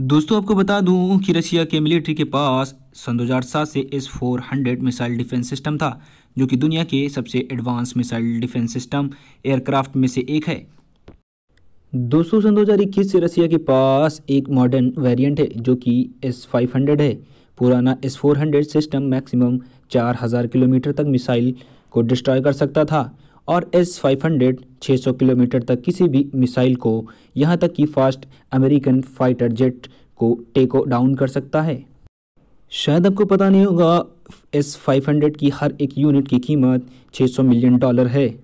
दोस्तों आपको बता दूं कि रशिया के मिलिट्री के पास सन दो से S four missile defence system था जो कि दुनिया के सबसे advance missile defence system aircraft में से एक है दोस्तों सन दो से रसिया के पास एक मॉडर्न वेरिएंट है जो कि एस फाइव है पुराना S four system maximum 4000 kilometre तक मिसाइल को डिस्ट्रॉय कर सकता था और एस 500 600 किलोमीटर तक किसी भी मिसाइल को यहाँ तक कि फास्ट अमेरिकन फाइटर जेट को टेक डाउन कर सकता है शायद आपको पता नहीं होगा एस 500 की हर एक यूनिट की कीमत 600 मिलियन डॉलर है